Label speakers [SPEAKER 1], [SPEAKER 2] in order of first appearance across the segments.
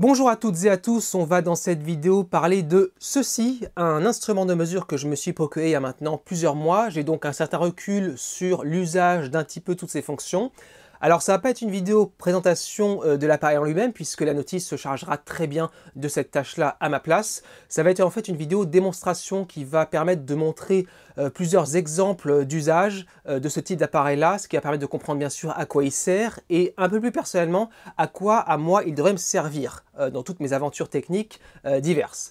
[SPEAKER 1] Bonjour à toutes et à tous, on va dans cette vidéo parler de ceci, un instrument de mesure que je me suis procuré il y a maintenant plusieurs mois. J'ai donc un certain recul sur l'usage d'un petit peu toutes ces fonctions. Alors ça va pas être une vidéo présentation euh, de l'appareil en lui-même puisque la notice se chargera très bien de cette tâche-là à ma place. Ça va être en fait une vidéo démonstration qui va permettre de montrer euh, plusieurs exemples d'usage euh, de ce type d'appareil-là, ce qui va permettre de comprendre bien sûr à quoi il sert et un peu plus personnellement à quoi à moi il devrait me servir dans toutes mes aventures techniques diverses.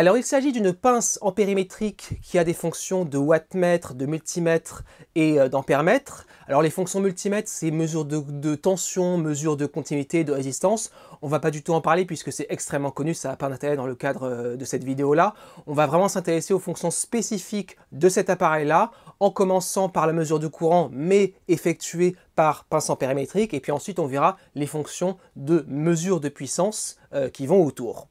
[SPEAKER 1] Alors il s'agit d'une pince en périmétrique qui a des fonctions de wattmètre, de multimètre et euh, d'ampèremètre. Alors les fonctions multimètre c'est mesure de, tension, mesure de continuité, de résistance. On va pas du tout en parler puisque c'est extrêmement connu, ça n'a pas d'intérêt dans le cadre euh, de cette vidéo-là. On va vraiment s'intéresser aux fonctions spécifiques de cet appareil-là, en commençant par la mesure de courant, mais effectuée par pince en périmétrique. Et puis ensuite, on verra les fonctions de mesure de puissance euh, qui vont autour.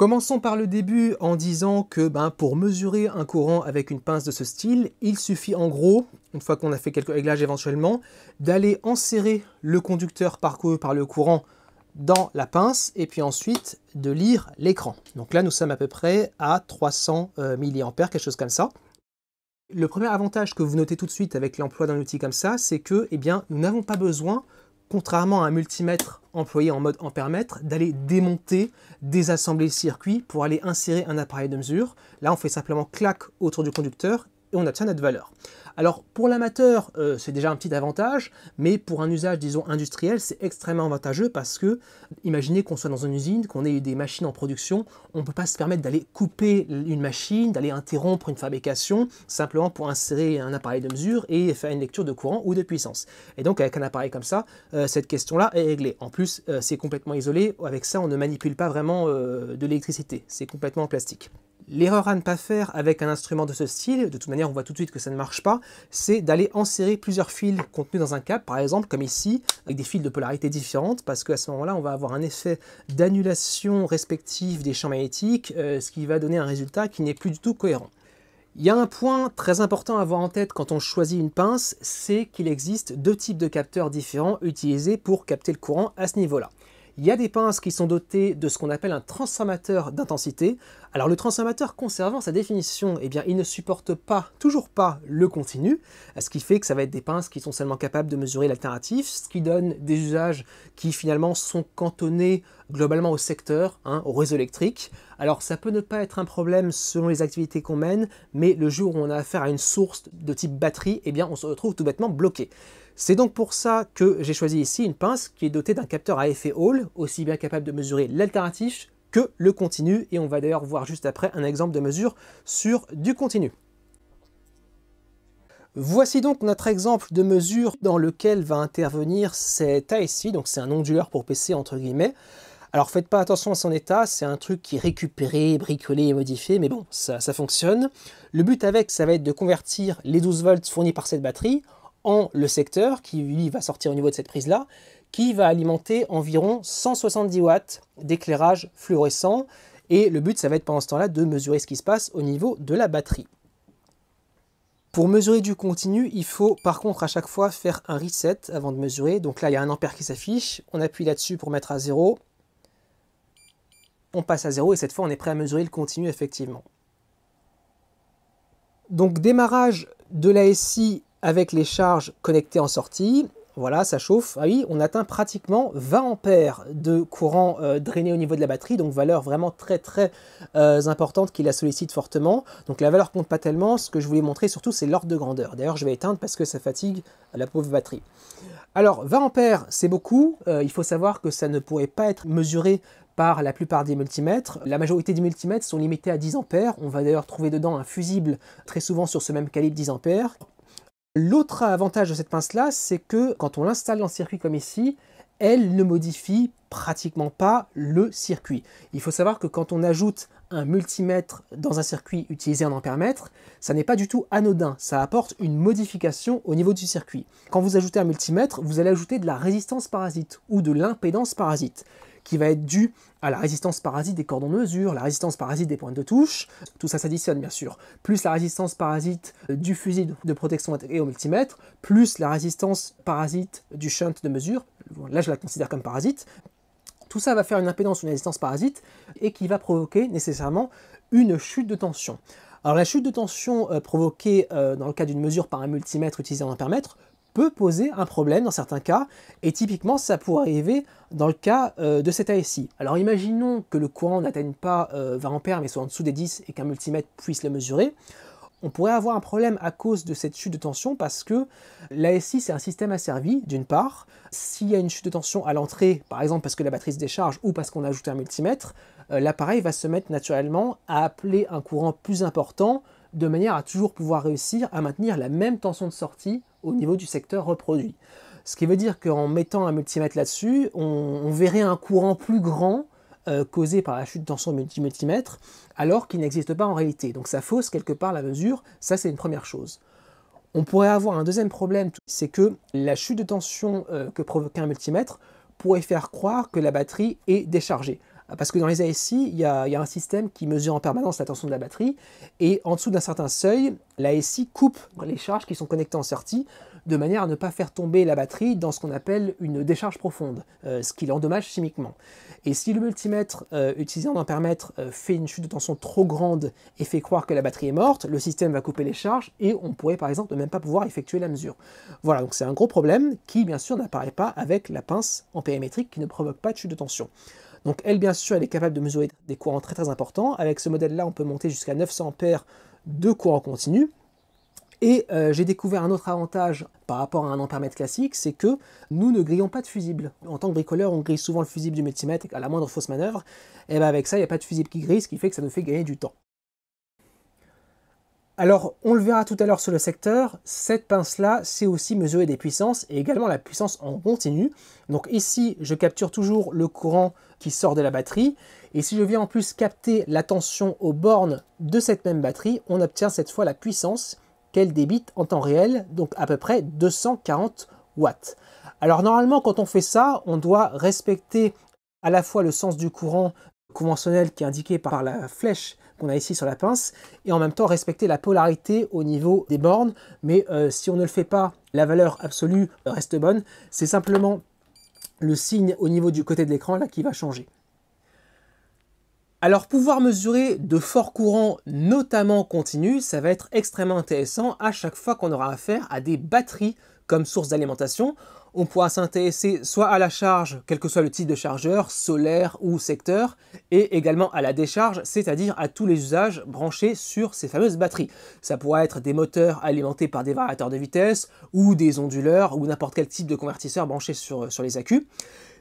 [SPEAKER 1] Commençons par le début en disant que ben, pour mesurer un courant avec une pince de ce style, il suffit en gros, une fois qu'on a fait quelques réglages éventuellement, d'aller enserrer le conducteur parcouru par le courant dans la pince et puis ensuite de lire l'écran. Donc là nous sommes à peu près à 300 euh, mAh, quelque chose comme ça. Le premier avantage que vous notez tout de suite avec l'emploi d'un outil comme ça, c'est que eh bien, nous n'avons pas besoin contrairement à un multimètre employé en mode ampère-mètre, d'aller démonter, désassembler le circuit pour aller insérer un appareil de mesure. Là, on fait simplement clac autour du conducteur et on obtient notre valeur. Alors pour l'amateur, euh, c'est déjà un petit avantage, mais pour un usage, disons, industriel, c'est extrêmement avantageux parce que, imaginez qu'on soit dans une usine, qu'on ait des machines en production, on ne peut pas se permettre d'aller couper une machine, d'aller interrompre une fabrication, simplement pour insérer un appareil de mesure et faire une lecture de courant ou de puissance. Et donc avec un appareil comme ça, euh, cette question-là est réglée. En plus, euh, c'est complètement isolé, avec ça, on ne manipule pas vraiment de l'électricité, c'est complètement en plastique. L'erreur à ne pas faire avec un instrument de ce style, de toute manière on voit tout de suite que ça ne marche pas, c'est d'aller enserrer plusieurs fils contenus dans un cap, par exemple comme ici, avec des fils de polarité différentes, parce qu'à ce moment-là on va avoir un effet d'annulation respective des champs magnétiques, euh, ce qui va donner un résultat qui n'est plus du tout cohérent. Il y a un point très important à avoir en tête quand on choisit une pince, c'est qu'il existe deux types de capteurs différents utilisés pour capter le courant à ce niveau-là. Il y a des pinces qui sont dotées de ce qu'on appelle un transformateur d'intensité. Alors le transformateur conservant sa définition, eh bien, il ne supporte pas, toujours pas, le continu, ce qui fait que ça va être des pinces qui sont seulement capables de mesurer l'alternatif, ce qui donne des usages qui finalement sont cantonnés globalement au secteur, hein, au réseau électrique. Alors ça peut ne pas être un problème selon les activités qu'on mène, mais le jour où on a affaire à une source de type batterie, eh bien, on se retrouve tout bêtement bloqué. C'est donc pour ça que j'ai choisi ici une pince qui est dotée d'un capteur à effet Hall, aussi bien capable de mesurer l'alternatif que le continu, et on va d'ailleurs voir juste après un exemple de mesure sur du continu. Voici donc notre exemple de mesure dans lequel va intervenir cet ASI, donc c'est un onduleur pour PC entre guillemets. Alors faites pas attention à son état, c'est un truc qui est récupéré, bricolé et modifié, mais bon, ça, ça fonctionne. Le but avec, ça va être de convertir les 12 volts fournis par cette batterie en le secteur, qui lui va sortir au niveau de cette prise-là, qui va alimenter environ 170 watts d'éclairage fluorescent. Et le but, ça va être pendant ce temps-là de mesurer ce qui se passe au niveau de la batterie. Pour mesurer du continu, il faut par contre à chaque fois faire un reset avant de mesurer. Donc là, il y a un ampère qui s'affiche. On appuie là-dessus pour mettre à zéro On passe à zéro et cette fois, on est prêt à mesurer le continu effectivement. Donc démarrage de la SI avec les charges connectées en sortie, voilà, ça chauffe. Ah oui, on atteint pratiquement 20 ampères de courant euh, drainé au niveau de la batterie, donc valeur vraiment très très euh, importante qui la sollicite fortement. Donc la valeur compte pas tellement, ce que je voulais montrer surtout c'est l'ordre de grandeur. D'ailleurs je vais éteindre parce que ça fatigue la pauvre batterie. Alors 20 ampères c'est beaucoup, euh, il faut savoir que ça ne pourrait pas être mesuré par la plupart des multimètres. La majorité des multimètres sont limités à 10 ampères. On va d'ailleurs trouver dedans un fusible très souvent sur ce même calibre 10 ampères. L'autre avantage de cette pince-là, c'est que quand on l'installe dans en circuit comme ici, elle ne modifie pratiquement pas le circuit. Il faut savoir que quand on ajoute un multimètre dans un circuit utilisé en ampère-mètre, ça n'est pas du tout anodin, ça apporte une modification au niveau du circuit. Quand vous ajoutez un multimètre, vous allez ajouter de la résistance parasite ou de l'impédance parasite qui va être due à la résistance parasite des cordons de mesure, la résistance parasite des pointes de touche, tout ça s'additionne bien sûr, plus la résistance parasite du fusil de protection et au multimètre, plus la résistance parasite du shunt de mesure, là je la considère comme parasite, tout ça va faire une impédance, une résistance parasite, et qui va provoquer nécessairement une chute de tension. Alors la chute de tension euh, provoquée euh, dans le cas d'une mesure par un multimètre utilisé en ampermètre, peut poser un problème dans certains cas, et typiquement ça pourrait arriver dans le cas euh, de cet ASI. Alors imaginons que le courant n'atteigne pas 20 euh, ampères mais soit en dessous des 10 et qu'un multimètre puisse le mesurer. On pourrait avoir un problème à cause de cette chute de tension parce que l'ASI c'est un système asservi d'une part. S'il y a une chute de tension à l'entrée, par exemple parce que la batterie se décharge ou parce qu'on a ajouté un multimètre, euh, l'appareil va se mettre naturellement à appeler un courant plus important de manière à toujours pouvoir réussir à maintenir la même tension de sortie au niveau du secteur reproduit. Ce qui veut dire qu'en mettant un multimètre là-dessus, on, verrait un courant plus grand euh, causé par la chute tension tension multimètre, alors qu'il n'existe pas en réalité. Donc ça fausse quelque part la mesure, ça c'est une première chose. On pourrait avoir un deuxième problème, c'est que la chute de tension euh, que provoquait un multimètre pourrait faire croire que la batterie est déchargée. Ah, parce que dans les ASI, il y, a, un système qui mesure en permanence la tension de la batterie, et en dessous d'un certain seuil, l'ASI coupe les charges qui sont connectées en sortie, de manière à ne pas faire tomber la batterie dans ce qu'on appelle une décharge profonde, euh, ce qui l'endommage chimiquement. Et si le multimètre euh, utilisé en ampermètre euh, fait une chute de tension trop grande et fait croire que la batterie est morte, le système va couper les charges et on pourrait par exemple ne même pas pouvoir effectuer la mesure. Voilà, donc c'est un gros problème qui bien sûr n'apparaît pas avec la pince périmétrique qui ne provoque pas de chute de tension. Donc elle, bien sûr, elle est capable de mesurer des courants très très importants. Avec ce modèle-là, on peut monter jusqu'à 900 ampères de courant continu. Et euh, j'ai découvert un autre avantage par rapport à un ampèremètre classique, c'est que nous ne grillons pas de fusible. En tant que bricoleur, on grille souvent le fusible du multimètre à la moindre fausse manœuvre. Et bien avec ça, il n'y a pas de fusible qui grille, ce qui fait que ça nous fait gagner du temps. Alors, on le verra tout à l'heure sur le secteur, cette pince-là, c'est aussi mesurer des puissances et également la puissance en continu. Donc ici, je capture toujours le courant qui sort de la batterie. Et si je viens en plus capter la tension aux bornes de cette même batterie, on obtient cette fois la puissance qu'elle débite en temps réel, donc à peu près 240 watts. Alors normalement, quand on fait ça, on doit respecter à la fois le sens du courant conventionnel qui est indiqué par la flèche qu'on a ici sur la pince et en même temps respecter la polarité au niveau des bornes. Mais euh, si on ne le fait pas, la valeur absolue euh, reste bonne. C'est simplement le signe au niveau du côté de l'écran là qui va changer. Alors pouvoir mesurer de forts courants, notamment continu, ça va être extrêmement intéressant à chaque fois qu'on aura affaire à des batteries comme source d'alimentation on pourra s'intéresser soit à la charge, quel que soit le type de chargeur, solaire ou secteur, et également à la décharge, c'est-à-dire à tous les usages branchés sur ces fameuses batteries. Ça pourra être des moteurs alimentés par des variateurs de vitesse, ou des onduleurs, ou n'importe quel type de convertisseur branché sur, euh, sur les accus.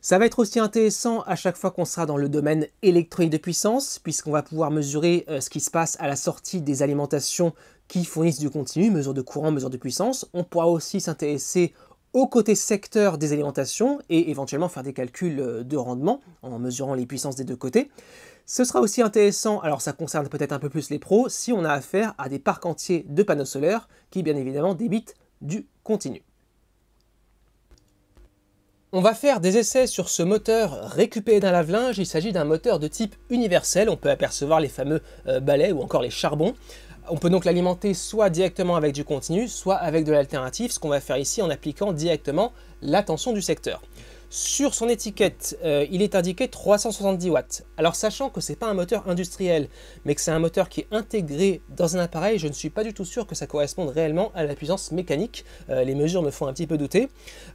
[SPEAKER 1] Ça va être aussi intéressant à chaque fois qu'on sera dans le domaine électronique de puissance, puisqu'on va pouvoir mesurer euh, ce qui se passe à la sortie des alimentations qui fournissent du continu, mesure de courant, mesure de puissance. On pourra aussi s'intéresser au côté secteur des alimentations et éventuellement faire des calculs euh, de rendement en mesurant les puissances des deux côtés. Ce sera aussi intéressant, alors ça concerne peut-être un peu plus les pros, si on a affaire à des parcs entiers de panneaux solaires qui bien évidemment débitent du continu. On va faire des essais sur ce moteur récupéré d'un lave-linge. Il s'agit d'un moteur de type universel. On peut apercevoir les fameux euh, balais ou encore les charbons. On peut donc l'alimenter soit directement avec du continu, soit avec de l'alternative, ce qu'on va faire ici en appliquant directement la tension du secteur. Sur son étiquette, euh, il est indiqué 370 watts. Alors sachant que c'est pas un moteur industriel, mais que c'est un moteur qui est intégré dans un appareil, je ne suis pas du tout sûr que ça corresponde réellement à la puissance mécanique. Euh, les mesures me font un petit peu douter.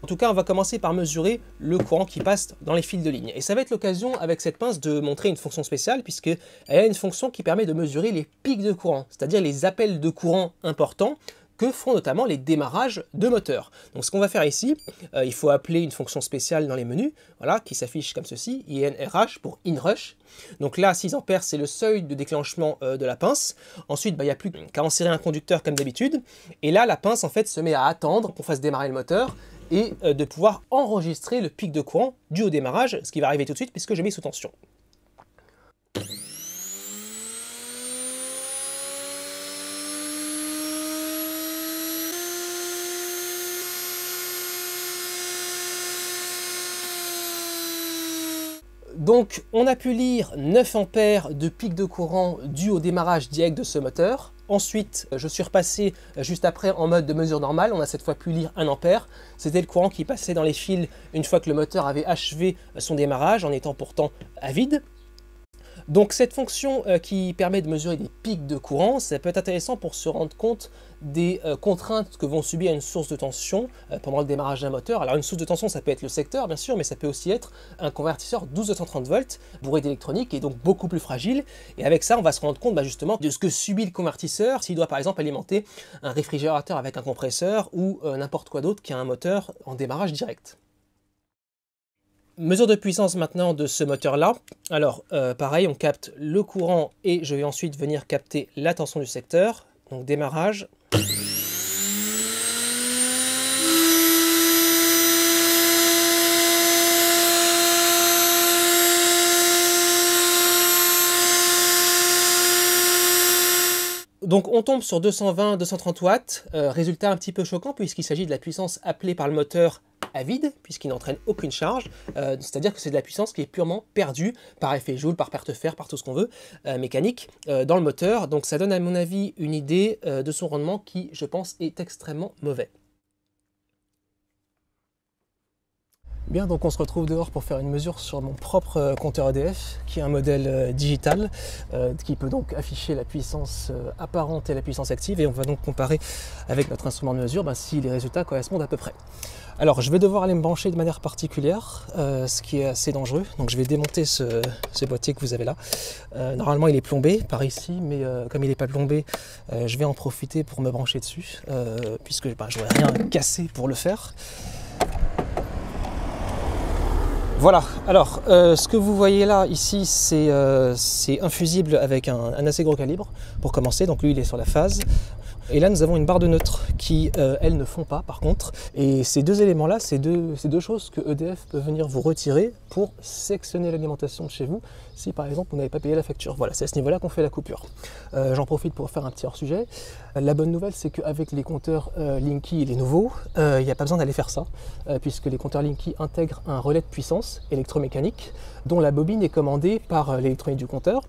[SPEAKER 1] En tout cas, on va commencer par mesurer le courant qui passe dans les fils de ligne. Et ça va être l'occasion avec cette pince de montrer une fonction spéciale puisque elle a une fonction qui permet de mesurer les pics de courant, c'est-à-dire les appels de courant importants que font notamment les démarrages de moteurs. Donc ce qu'on va faire ici, euh, il faut appeler une fonction spéciale dans les menus, voilà, qui s'affiche comme ceci, INRH pour InRush. Donc là, 6 A c'est le seuil de déclenchement euh, de la pince. Ensuite, bah, il y n'y a plus qu'à insérer un conducteur comme d'habitude. Et là, la pince en fait se met à attendre qu'on fasse démarrer le moteur et euh, de pouvoir enregistrer le pic de courant dû au démarrage, ce qui va arriver tout de suite puisque je mets sous tension. Donc on a pu lire 9 ampères de pic de courant dû au démarrage direct de ce moteur. Ensuite, euh, je suis repassé euh, juste après en mode de mesure normale. On a cette fois pu lire 1 ampère. C'était le courant qui passait dans les fils une fois que le moteur avait achevé euh, son démarrage en étant pourtant à vide. Donc cette fonction euh, qui permet de mesurer des pics de courant, ça peut être intéressant pour se rendre compte des euh, contraintes que vont subir une source de tension euh, pendant le démarrage d'un moteur. Alors une source de tension, ça peut être le secteur bien sûr, mais ça peut aussi être un convertisseur 1230 volts bourré d'électronique et donc beaucoup plus fragile. Et avec ça, on va se rendre compte bah, justement de ce que subit le convertisseur s'il doit par exemple alimenter un réfrigérateur avec un compresseur ou n'importe quoi d'autre qui a un moteur en démarrage direct. Mesure de puissance maintenant de ce moteur-là. Alors, euh, pareil, on capte le courant et je vais ensuite venir capter la tension du secteur. Donc, démarrage. Donc on tombe sur 220-230 watts, euh, résultat un petit peu choquant puisqu'il s'agit de la puissance appelée par le moteur à vide puisqu'il n'entraîne aucune charge, euh, c'est-à-dire que c'est de la puissance qui est purement perdue par effet joule, par perte fer, par tout ce qu'on veut, euh, mécanique, euh, dans le moteur. Donc ça donne à mon avis une idée de son rendement qui, je pense, est extrêmement mauvais. Bien, donc on se retrouve dehors pour faire une mesure sur mon propre compteur EDF, qui est un modèle digital, qui peut donc afficher la puissance apparente et la puissance active, et on va donc comparer avec notre instrument de mesure ben, si les résultats correspondent à peu près. Alors je vais devoir aller me brancher de manière particulière, euh, ce qui est assez dangereux. Donc je vais démonter ce, boîtier que vous avez là. Euh, normalement il est plombé par ici, mais euh, comme il n'est pas plombé, je vais en profiter pour me brancher dessus, puisque bah, je n'aurai rien cassé pour le faire. Voilà, alors ce que vous voyez là ici c'est un fusible avec un, un, assez gros calibre pour commencer, donc lui il est sur la phase, et là, nous avons une barre de neutre qui, elle, euh, elles, ne font pas par contre. Et ces deux éléments-là, c'est deux, choses que EDF peut venir vous retirer pour sectionner l'alimentation de chez vous si par exemple vous n'avez pas payé la facture. Voilà, c'est à ce niveau-là qu'on fait la coupure. Euh, j'en profite pour faire un petit hors-sujet. La bonne nouvelle, c'est qu'avec les compteurs euh, Linky Linky, les nouveaux, il n'y a pas besoin d'aller faire ça, puisque les compteurs Linky intègrent un relais de puissance électromécanique dont la bobine est commandée par l'électronique du compteur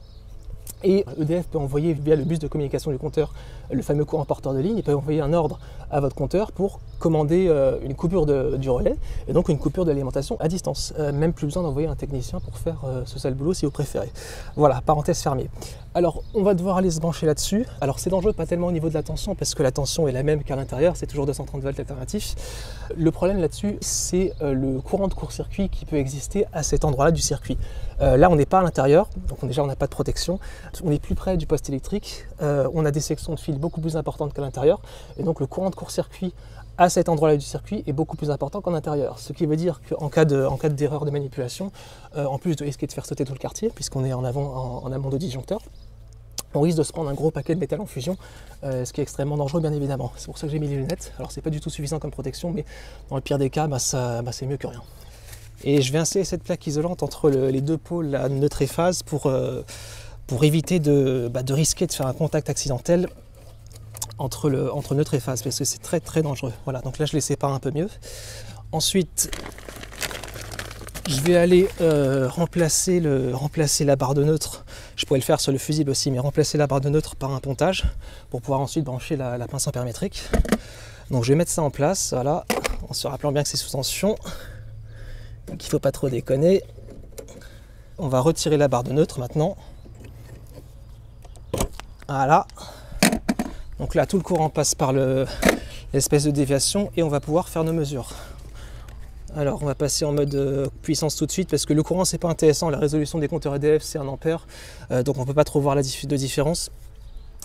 [SPEAKER 1] et EDF peut envoyer via le bus de communication du compteur le fameux courant porteur de ligne, il peut envoyer un ordre à votre compteur pour commander euh, une coupure du relais et donc une coupure de l'alimentation à distance. Euh, même plus besoin d'envoyer un technicien pour faire euh, ce sale boulot si vous préférez. Voilà, parenthèse fermée. Alors, on va devoir aller se brancher là-dessus. Alors, c'est dangereux pas tellement au niveau de la tension parce que la tension est la même qu'à l'intérieur, c'est toujours 230 volts alternatifs. Le problème là-dessus, c'est le courant de court-circuit qui peut exister à cet endroit-là du circuit. là, on n'est pas à l'intérieur, donc déjà on n'a pas de protection. On est plus près du poste électrique, on a des sections de fil beaucoup plus importantes qu'à l'intérieur et donc le courant de court-circuit à cet endroit-là du circuit est beaucoup plus important qu'en intérieur. Ce qui veut dire qu'en cas d'erreur de, manipulation, euh, en plus de risquer de faire sauter tout le quartier, puisqu'on est en, avant, en, amont de disjoncteur, on risque de se prendre un gros paquet de métal en fusion, euh, ce qui est extrêmement dangereux bien évidemment. C'est pour ça que j'ai mis les lunettes. Alors c'est pas du tout suffisant comme protection, mais dans le pire des cas, bah, bah, c'est mieux que rien. Et je vais insérer cette plaque isolante entre les deux pôles à neutre phase pour, euh, pour éviter de, bah, de risquer de faire un contact accidentel entre, le, entre neutre et phase parce que c'est très très dangereux. Voilà, donc là je les sépare un peu mieux. Ensuite, je vais aller euh, remplacer, le, remplacer la barre de neutre. Je pourrais le faire sur le fusible aussi, mais remplacer la barre de neutre par un pontage pour pouvoir ensuite brancher la, la pince impermétrique. Donc je vais mettre ça en place, voilà, en se rappelant bien que c'est sous tension. Donc il ne faut pas trop déconner. On va retirer la barre de neutre maintenant. Voilà. Donc là, tout le courant passe par l'espèce de déviation et on va pouvoir faire nos mesures. Alors, on va passer en mode euh, puissance tout de suite parce que le courant, c'est pas intéressant. La résolution des compteurs EDF, c'est 1 ampère. Euh, donc, on peut pas trop voir la différence,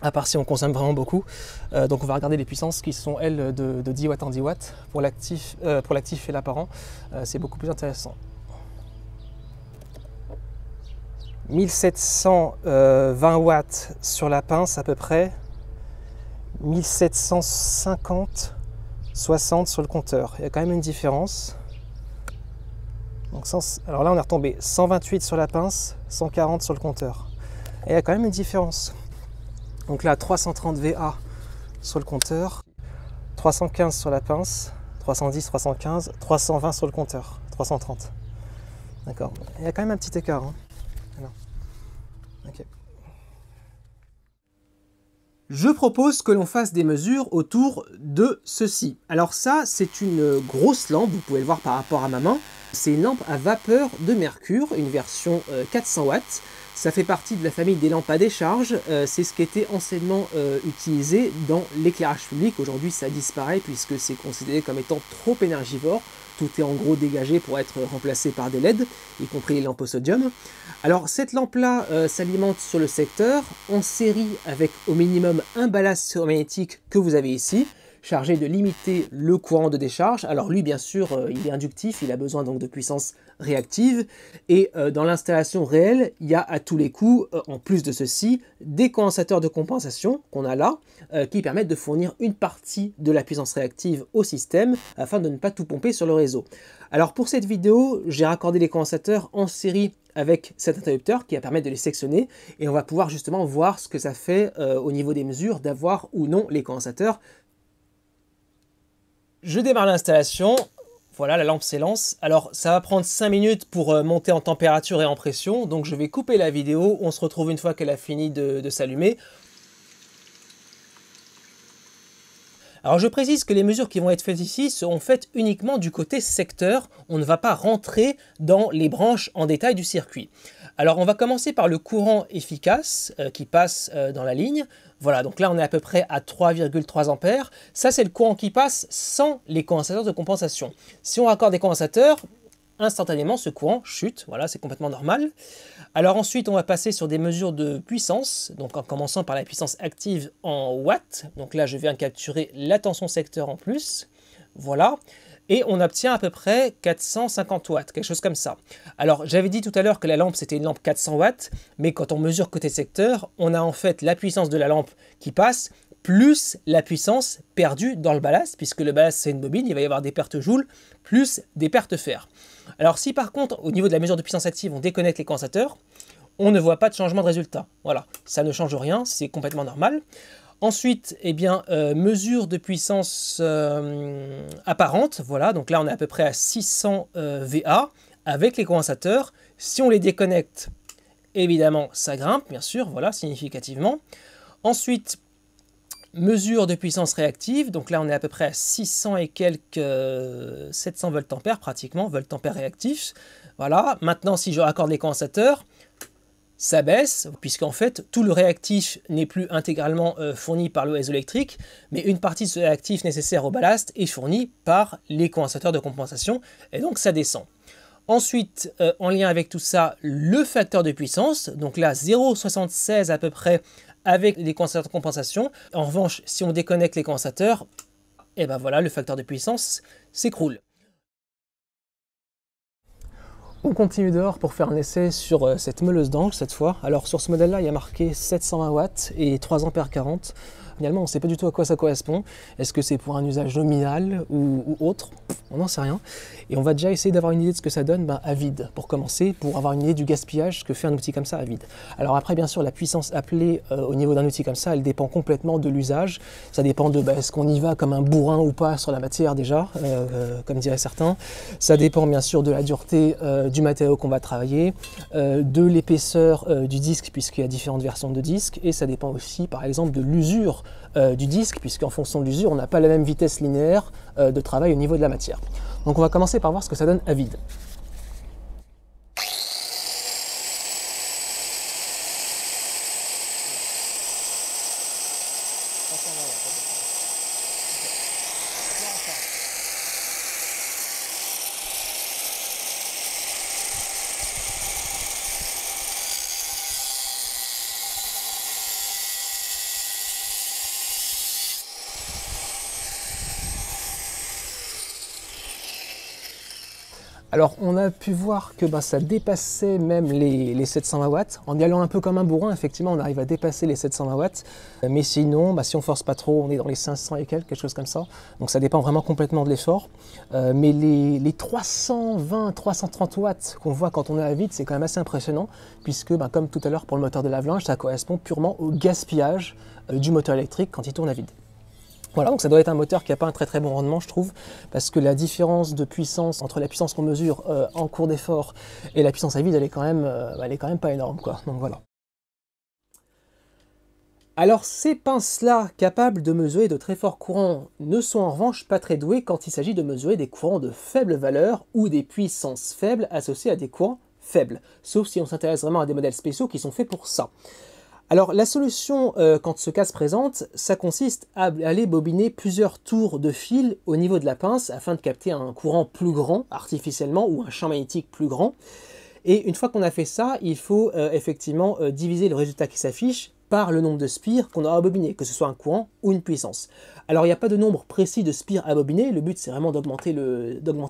[SPEAKER 1] à part si on consomme vraiment beaucoup. Euh, donc, on va regarder les puissances qui sont, elles, de, 10 watts en 10 watts pour l'actif et l'apparent. c'est beaucoup plus intéressant. 1720 watts sur la pince à peu près. 1750, 60 sur le compteur. Il y a quand même une différence. Donc, alors là, on est retombé 128 sur la pince, 140 sur le compteur. Et il y a quand même une différence. Donc là, 330 VA sur le compteur, 315 sur la pince, 310, 315, 320 sur le compteur, 330. D'accord. Il y a quand même un petit écart. Hein je propose que l'on fasse des mesures autour de ceci. Alors ça, c'est une grosse lampe, vous pouvez le voir par rapport à ma main. C'est une lampe à vapeur de mercure, une version 400 euh, watts. Ça fait partie de la famille des lampes à décharge. Euh, c'est ce qui était anciennement euh, utilisé dans l'éclairage public. Aujourd'hui, ça disparaît puisque c'est considéré comme étant trop énergivore tout est en gros dégagé pour être remplacé par des LED, y compris les lampes au sodium. Alors cette lampe-là euh, s'alimente sur le secteur en série avec au minimum un ballast magnétique que vous avez ici chargé de limiter le courant de décharge. Alors lui, bien sûr, euh, il est inductif, il a besoin donc de puissance réactive. Et euh, dans l'installation réelle, il y a à tous les coups, euh, en plus de ceci, des condensateurs de compensation qu'on a là, qui permettent de fournir une partie de la puissance réactive au système afin de ne pas tout pomper sur le réseau. Alors pour cette vidéo, j'ai raccordé les condensateurs en série avec cet interrupteur qui va permettre de les sectionner et on va pouvoir justement voir ce que ça fait au niveau des mesures d'avoir ou non les condensateurs je démarre l'installation. Voilà, la lampe s'élance. Alors, ça va prendre 5 minutes pour euh, monter en température et en pression. Donc, je vais couper la vidéo. On se retrouve une fois qu'elle a fini de, s'allumer. Alors je précise que les mesures qui vont être faites ici seront faites uniquement du côté secteur, on ne va pas rentrer dans les branches en détail du circuit. Alors on va commencer par le courant efficace euh, qui passe euh, dans la ligne, voilà, donc là on est à peu près à 3,3 ampères. Ça c'est le courant qui passe sans les condensateurs de compensation. Si on raccorde des condensateurs, instantanément ce courant chute, voilà c'est complètement normal. Alors ensuite on va passer sur des mesures de puissance, donc en commençant par la puissance active en watts. Donc là je viens capturer la tension secteur en plus. Voilà, et on obtient à peu près 450 watts, quelque chose comme ça. Alors j'avais dit tout à l'heure que la lampe c'était une lampe 400 watts, mais quand on mesure côté secteur, on a en fait la puissance de la lampe qui passe plus la puissance perdue dans le ballast, puisque le ballast c'est une bobine, il va y avoir des pertes joules, plus des pertes fer. Alors si par contre, au niveau de la mesure de puissance active, on déconnecte les condensateurs, on ne voit pas de changement de résultat. Voilà, ça ne change rien, c'est complètement normal. Ensuite, eh bien, euh, mesure de puissance euh, apparente. Voilà, donc là on est à peu près à 600 euh, VA avec les condensateurs. Si on les déconnecte, évidemment, ça grimpe, bien sûr, voilà, significativement. Ensuite, mesure de puissance réactive. Donc là on est à peu près à 600 et quelques 700 volts ampères, pratiquement, ampères réactifs. Voilà, maintenant si je raccorde les condensateurs, ça baisse, puisqu'en fait tout le réactif n'est plus intégralement euh, fourni par le réseau électrique, mais une partie de ce réactif nécessaire au ballast est fournie par les condensateurs de compensation, et donc ça descend. Ensuite, euh, en lien avec tout ça, le facteur de puissance, donc là 0,76 à peu près avec les condensateurs de compensation. En revanche, si on déconnecte les condensateurs, et eh ben voilà, le facteur de puissance s'écroule. On continue dehors pour faire un essai sur euh, cette meuleuse d'angle cette fois. Alors sur ce modèle là il y a marqué 720 watts et 3 ampères 40 finalement, on ne sait pas du tout à quoi ça correspond. Est-ce que c'est pour un usage nominal ou, autre On n'en sait rien. Et on va déjà essayer d'avoir une idée de ce que ça donne bah, à vide, pour commencer, pour avoir une idée du gaspillage que fait un outil comme ça à vide. Alors après, bien sûr, la puissance appelée euh, au niveau d'un outil comme ça, elle dépend complètement de l'usage. Ça dépend de bah, est-ce qu'on y va comme un bourrin ou pas sur la matière déjà, euh, euh, comme diraient certains. Ça dépend bien sûr de la dureté du matériau qu'on va travailler, de l'épaisseur du disque, puisqu'il y a différentes versions de disques. et ça dépend aussi, par exemple, de l'usure euh, du disque, puisqu'en fonction de l'usure, on n'a pas la même vitesse linéaire euh, de travail au niveau de la matière. Donc on va commencer par voir ce que ça donne à vide. Alors on a pu voir que ben, ça dépassait même les, les 720 watts. En y allant un peu comme un bourrin, effectivement, on arrive à dépasser les 720 watts. Mais sinon, ben, si on force pas trop, on est dans les 500 et quelques, quelque chose comme ça. Donc ça dépend vraiment complètement de l'effort. Euh, mais les, 320-330 watts qu'on voit quand on est à vide, c'est quand même assez impressionnant, puisque ben, comme tout à l'heure pour le moteur de lave-linge, ça correspond purement au gaspillage euh, du moteur électrique quand il tourne à vide. Voilà, donc ça doit être un moteur qui n'a pas un très très bon rendement, je trouve, parce que la différence de puissance entre la puissance qu'on mesure euh, en cours d'effort et la puissance à vide, elle est quand même, euh, quand même pas énorme, voilà. Alors ces pinces-là, capables de mesurer de très forts courants, ne sont en revanche pas très douées quand il s'agit de mesurer des courants de faible valeur ou des puissances faibles associées à des courants faibles, sauf si on s'intéresse vraiment à des modèles spéciaux qui sont faits pour ça. Alors la solution euh, quand ce cas se présente, ça consiste à aller bobiner plusieurs tours de fil au niveau de la pince afin de capter un courant plus grand artificiellement ou un champ magnétique plus grand. Et une fois qu'on a fait ça, il faut euh, effectivement euh, diviser le résultat qui s'affiche par le nombre de spires qu'on a bobiner, que ce soit un courant ou une puissance. Alors il n'y a pas de nombre précis de spires à bobiner, le but c'est vraiment d'augmenter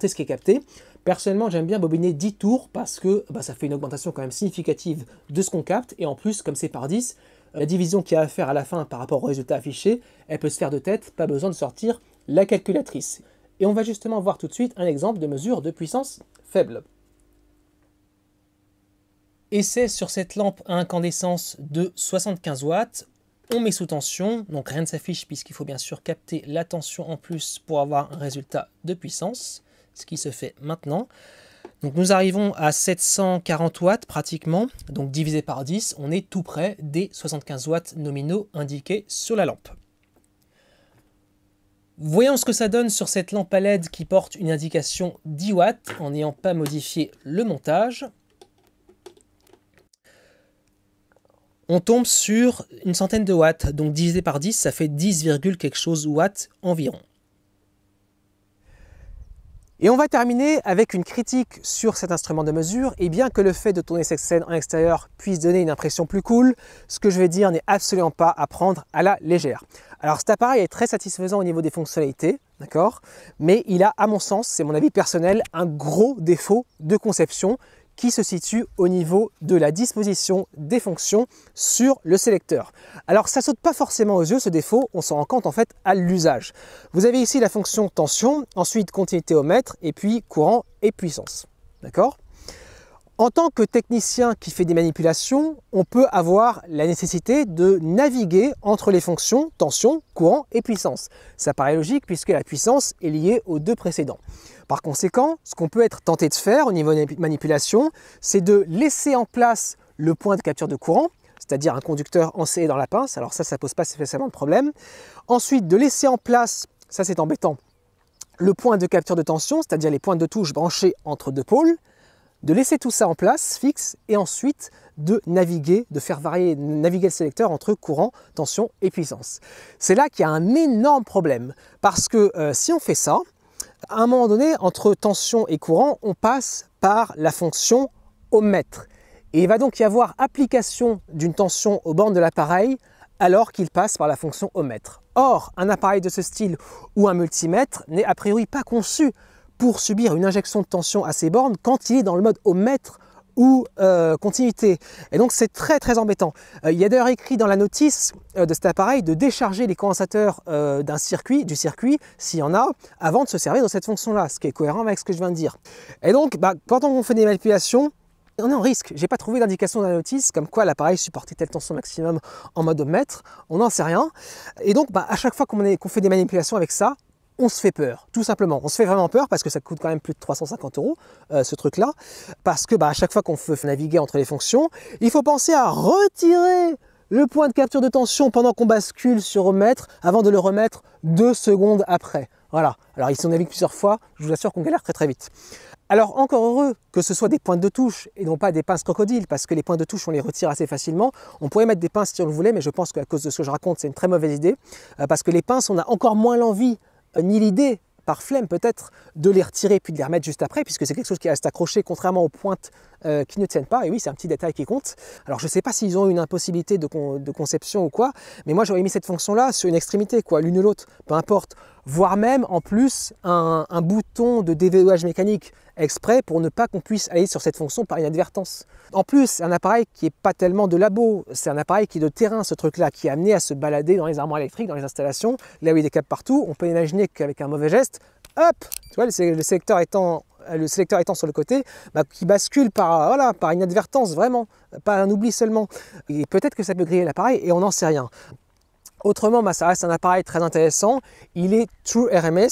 [SPEAKER 1] ce qui est capté. Personnellement j'aime bien bobiner 10 tours parce que bah, ça fait une augmentation quand même significative de ce qu'on capte, et en plus comme c'est par 10, la division qu'il y a à faire à la fin par rapport au résultat affiché, elle peut se faire de tête, pas besoin de sortir la calculatrice. Et on va justement voir tout de suite un exemple de mesure de puissance faible. Et c'est sur cette lampe à incandescence de 75 watts, on met sous tension, donc rien ne s'affiche puisqu'il faut bien sûr capter la tension en plus pour avoir un résultat de puissance, ce qui se fait maintenant. Donc nous arrivons à 740 watts pratiquement, donc divisé par 10, on est tout près des 75 watts nominaux indiqués sur la lampe. Voyons ce que ça donne sur cette lampe à LED qui porte une indication 10 watts en n'ayant pas modifié le montage. on tombe sur une centaine de watts. Donc divisé par 10, ça fait 10, quelque chose watts environ. Et on va terminer avec une critique sur cet instrument de mesure. Et bien que le fait de tourner cette scène en extérieur puisse donner une impression plus cool, ce que je vais dire n'est absolument pas à prendre à la légère. Alors cet appareil est très satisfaisant au niveau des fonctionnalités, d'accord Mais il a, à mon sens, c'est mon avis personnel, un gros défaut de conception qui se situe au niveau de la disposition des fonctions sur le sélecteur. Alors ça saute pas forcément aux yeux ce défaut, on s'en rend compte en fait à l'usage. Vous avez ici la fonction tension, ensuite continuité au mètre et puis courant et puissance. D'accord en tant que technicien qui fait des manipulations, on peut avoir la nécessité de naviguer entre les fonctions tension, courant et puissance. Ça paraît logique puisque la puissance est liée aux deux précédents. Par conséquent, ce qu'on peut être tenté de faire au niveau des manipulations, c'est de laisser en place le point de capture de courant, c'est-à-dire un conducteur enserré dans la pince. Alors ça, ça pose pas spécialement de problème. Ensuite, de laisser en place, ça c'est embêtant, le point de capture de tension, c'est-à-dire les points de touche branchés entre deux pôles de laisser tout ça en place, fixe, et ensuite de naviguer, de faire varier, naviguer le sélecteur entre courant, tension et puissance. C'est là qu'il y a un énorme problème, parce que euh, si on fait ça, à un moment donné, entre tension et courant, on passe par la fonction ohmmètre. Et il va donc y avoir application d'une tension aux bornes de l'appareil alors qu'il passe par la fonction ohmmètre. Or, un appareil de ce style ou un multimètre n'est a priori pas conçu pour subir une injection de tension à ses bornes quand il est dans le mode ohmmètre ou euh, continuité. Et donc c'est très très embêtant. Euh, il y a d'ailleurs écrit dans la notice euh, de cet appareil de décharger les condensateurs d'un circuit, du circuit, s'il y en a, avant de se servir dans cette fonction-là, ce qui est cohérent avec ce que je viens de dire. Et donc, bah, quand on fait des manipulations, on est en risque. J'ai pas trouvé d'indication dans la notice comme quoi l'appareil supportait telle tension maximum en mode mètre. On n'en sait rien. Et donc, bah, à chaque fois qu'on fait des manipulations avec ça, on se fait peur, tout simplement. On se fait vraiment peur parce que ça coûte quand même plus de 350 euros euh, ce truc-là, parce que bah, à chaque fois qu'on fait naviguer entre les fonctions, il faut penser à retirer le point de capture de tension pendant qu'on bascule sur remettre, avant de le remettre deux secondes après. Voilà. Alors ici on navigue plusieurs fois, je vous assure qu'on galère très très vite. Alors encore heureux que ce soit des pointes de touche et non pas des pinces crocodiles parce que les pointes de touche on les retire assez facilement. On pourrait mettre des pinces si on le voulait mais je pense qu'à cause de ce que je raconte c'est une très mauvaise idée euh, parce que les pinces on a encore moins l'envie euh, ni l'idée, par flemme peut-être, de les retirer puis de les remettre juste après, puisque c'est quelque chose qui reste accroché, contrairement aux pointes euh, qui ne tiennent pas. Et oui, c'est un petit détail qui compte. Alors je ne sais pas s'ils ont une impossibilité de, de, conception ou quoi, mais moi j'aurais mis cette fonction-là sur une extrémité, quoi, l'une ou l'autre, peu importe. Voire même en plus un, bouton de déverrouillage mécanique exprès pour ne pas qu'on puisse aller sur cette fonction par inadvertance. En plus, un appareil qui n'est pas tellement de labo, c'est un appareil qui est de terrain, ce truc-là, qui est amené à se balader dans les armoires électriques, dans les installations, là où il des câbles partout, on peut imaginer qu'avec un mauvais geste, hop, tu vois, le sélecteur étant euh, le sélecteur étant sur le côté, bah, qui bascule par, euh, voilà, par inadvertance, vraiment, pas un oubli seulement. Et peut-être que ça peut griller l'appareil et on n'en sait rien. Autrement, bah, ça reste un appareil très intéressant. Il est True RMS,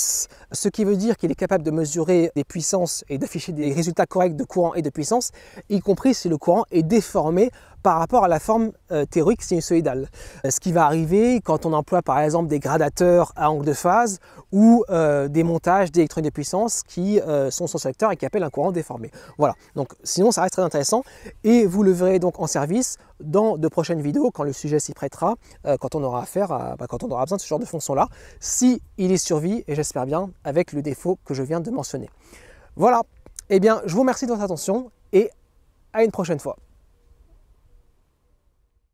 [SPEAKER 1] ce qui veut dire qu'il est capable de mesurer des puissances et d'afficher des résultats corrects de courant et de puissance, y compris si le courant est déformé par rapport à la forme euh, théorique sinusoidale. Euh, ce qui va arriver quand on emploie par exemple des gradateurs à angle de phase ou euh, des montages d'électrons de puissance qui sont sans secteur et qui appellent un courant déformé. Voilà, donc sinon ça reste très intéressant et vous le verrez donc en service dans de prochaines vidéos quand le sujet s'y prêtera, quand on aura affaire bah, quand on aura besoin de ce genre de fonction là, si il y survit et j'espère bien avec le défaut que je viens de mentionner. Voilà, et eh bien je vous remercie de votre attention et à une prochaine fois.